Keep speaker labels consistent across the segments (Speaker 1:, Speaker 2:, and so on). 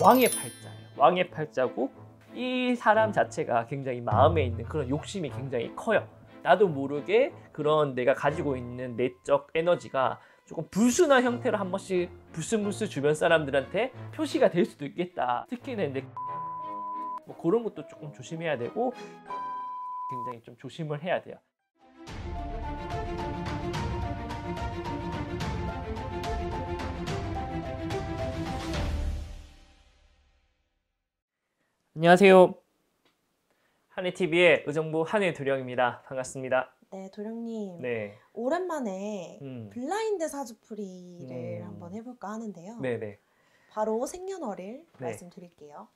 Speaker 1: 왕의 팔자예요. 왕의 팔자고 이 사람 자체가 굉장히 마음에 있는 그런 욕심이 굉장히 커요. 나도 모르게 그런 내가 가지고 있는 내적 에너지가 조금 불순한 형태로 한 번씩 불순불순 주변 사람들한테 표시가 될 수도 있겠다. 특히나 이제 뭐 그런 것도 조금 조심해야 되고 굉장히 좀 조심을 해야 돼요. 안녕하세요. 한해TV의 의정부 한해 도령입니다. 반갑습니다. 네, 도령님. 네. 오랜만에 음. 블라인드 사주풀이를 음. 한번 해볼까 하는데요. 네네. 네. 바로 생년월일 네. 말씀드릴게요.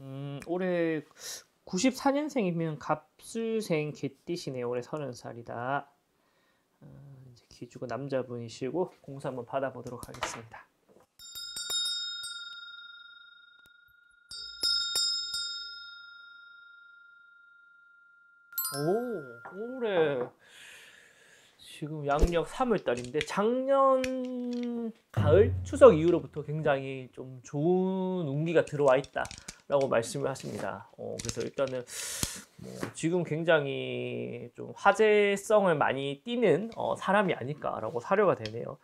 Speaker 1: 음, 올해 94년생이면 갑술생 개띠시네요. 올해 30살이다. 음, 어, 기주고 남자분이시고 공사 한번 받아보도록 하겠습니다. 오, 올해 지금 양력 3월달인데 작년 가을 추석 이후로부터 굉장히 좀 좋은 운기가 들어와 있다라고 말씀을 하십니다. 어, 그래서 일단은 뭐 지금 굉장히 좀 화제성을 많이 띠는 어, 사람이 아닐까라고 사료가 되네요.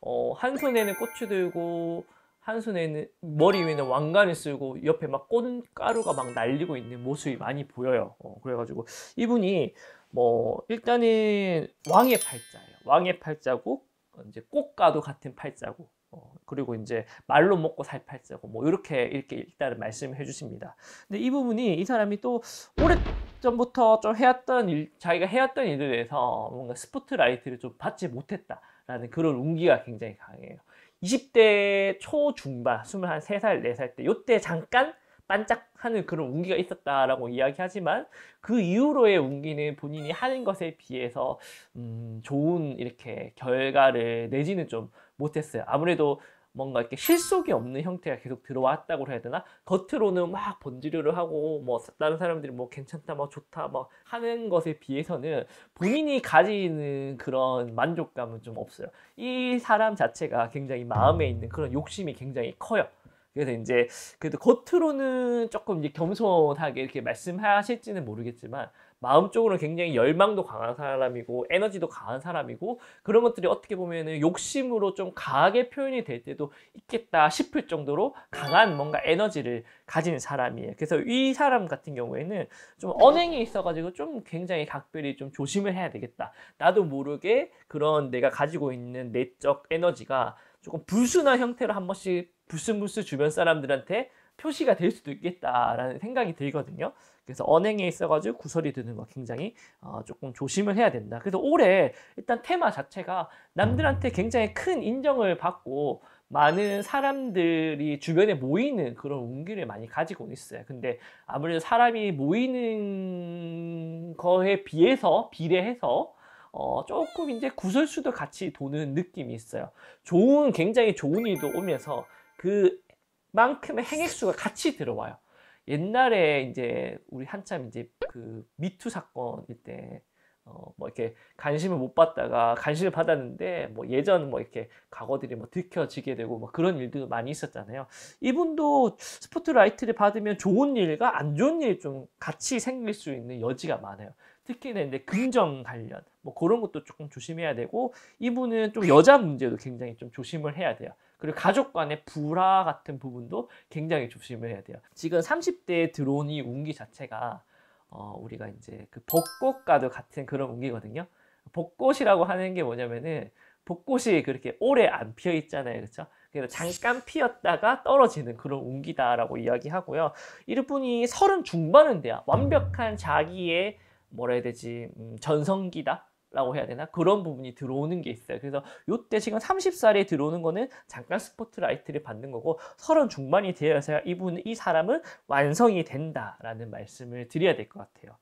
Speaker 1: 어, 한 손에는 꽃을 들고 한 손에는 머리 위에는 왕관을 쓰고 옆에 막 꽃가루가 막 날리고 있는 모습이 많이 보여요. 어, 그래가지고 이분이 뭐 일단은 왕의 팔자예요. 왕의 팔자고 이제 꽃과도 같은 팔자고 어, 그리고 이제 말로 먹고 살 팔자고 뭐 이렇게 이렇게 일단은 말씀해 주십니다. 근데 이 부분이 이 사람이 또 오래전부터 좀 해왔던 일, 자기가 해왔던 일에 대해서 뭔가 스포트라이트를 좀 받지 못했다라는 그런 운기가 굉장히 강해요. 20대 초중반, 21살, 4살 때 이때 잠깐 반짝하는 그런 운기가 있었다라고 이야기하지만 그 이후로의 운기는 본인이 하는 것에 비해서 음, 좋은 이렇게 결과를 내지는 좀 못했어요. 아무래도 뭔가 이렇게 실속이 없는 형태가 계속 들어왔다고 해야 되나? 겉으로는 막본지르르 하고 뭐 다른 사람들이 뭐 괜찮다, 뭐 좋다, 뭐 하는 것에 비해서는 본인이 가지는 그런 만족감은 좀 없어요. 이 사람 자체가 굉장히 마음에 있는 그런 욕심이 굉장히 커요. 그래서 이제 그래도 겉으로는 조금 이제 겸손하게 이렇게 말씀하실지는 모르겠지만 마음쪽으로는 굉장히 열망도 강한 사람이고 에너지도 강한 사람이고 그런 것들이 어떻게 보면은 욕심으로 좀 강하게 표현이 될 때도 있겠다 싶을 정도로 강한 뭔가 에너지를 가진 사람이에요. 그래서 이 사람 같은 경우에는 좀 언행이 있어가지고 좀 굉장히 각별히 좀 조심을 해야 되겠다. 나도 모르게 그런 내가 가지고 있는 내적 에너지가 조금 불순한 형태로 한 번씩 불순불순 주변 사람들한테 표시가 될 수도 있겠다라는 생각이 들거든요. 그래서 언행에 있어가지고 구설이 드는 거 굉장히 어, 조금 조심을 해야 된다. 그래서 올해 일단 테마 자체가 남들한테 굉장히 큰 인정을 받고 많은 사람들이 주변에 모이는 그런 운기를 많이 가지고 있어요. 근데 아무래도 사람이 모이는 거에 비해서 비례해서 어, 조금 이제 구설수도 같이 도는 느낌이 있어요. 좋은 굉장히 좋은 일도 오면서 그 만큼의 행액수가 같이 들어와요. 옛날에 이제 우리 한참 이제 그 미투 사건일 때 어, 뭐 이렇게 관심을 못 받다가 관심을 받았는데 뭐 예전 뭐 이렇게 과거들이 뭐 들켜지게 되고 뭐 그런 일도 많이 있었잖아요. 이분도 스포트라이트를 받으면 좋은 일과 안 좋은 일 좀 같이 생길 수 있는 여지가 많아요. 특히 나 근데 금전 관련 뭐 그런 것도 조금 조심해야 되고 이분은 좀 여자 문제도 굉장히 좀 조심을 해야 돼요. 그리고 가족 간의 불화 같은 부분도 굉장히 조심을 해야 돼요. 지금 30대에 들어온 이 운기 자체가 어, 우리가 이제 그 벚꽃과도 같은 그런 운기거든요. 벚꽃이라고 하는 게 뭐냐면은 벚꽃이 그렇게 오래 안 피어 있잖아요. 그렇죠? 그래서 잠깐 피었다가 떨어지는 그런 운기다라고 이야기하고요. 이분이 서른 중반은 돼요 완벽한 자기의 뭐라 해야 되지 음, 전성기다. 라고 해야 되나 그런 부분이 들어오는 게 있어요. 그래서 요때 지금 30살에 들어오는 거는 잠깐 스포트라이트를 받는 거고 30 중반이 되어서야 이분 이 사람은 완성이 된다라는 말씀을 드려야 될 것 같아요.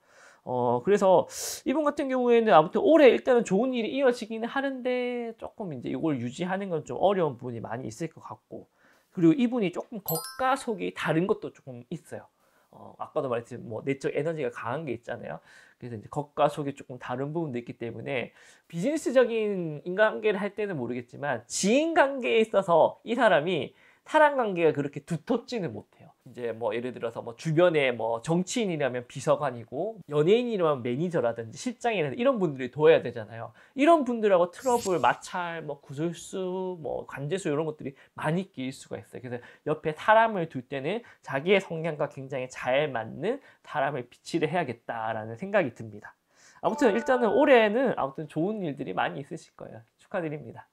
Speaker 1: 어 그래서 이분 같은 경우에는 아무튼 올해 일단은 좋은 일이 이어지기는 하는데 조금 이제 이걸 유지하는 건 좀 어려운 부분이 많이 있을 것 같고 그리고 이분이 조금 겉과 속이 다른 것도 조금 있어요. 어, 아까도 말했지만 뭐 내적 에너지가 강한 게 있잖아요. 그래서 이제 겉과 속이 조금 다른 부분도 있기 때문에 비즈니스적인 인간관계를 할 때는 모르겠지만 지인 관계에 있어서 이 사람이 사람 관계가 그렇게 두텁지는 못해. 이제 뭐 예를 들어서 뭐 주변에 뭐 정치인이라면 비서관이고 연예인이라면 매니저라든지 실장이라든지 이런 분들이 도와야 되잖아요. 이런 분들하고 트러블, 마찰, 뭐 구설수, 뭐 관제수 이런 것들이 많이 끼일 수가 있어요. 그래서 옆에 사람을 둘 때는 자기의 성향과 굉장히 잘 맞는 사람을 비치를 해야겠다라는 생각이 듭니다. 아무튼 일단은 올해는 아무튼 좋은 일들이 많이 있으실 거예요. 축하드립니다.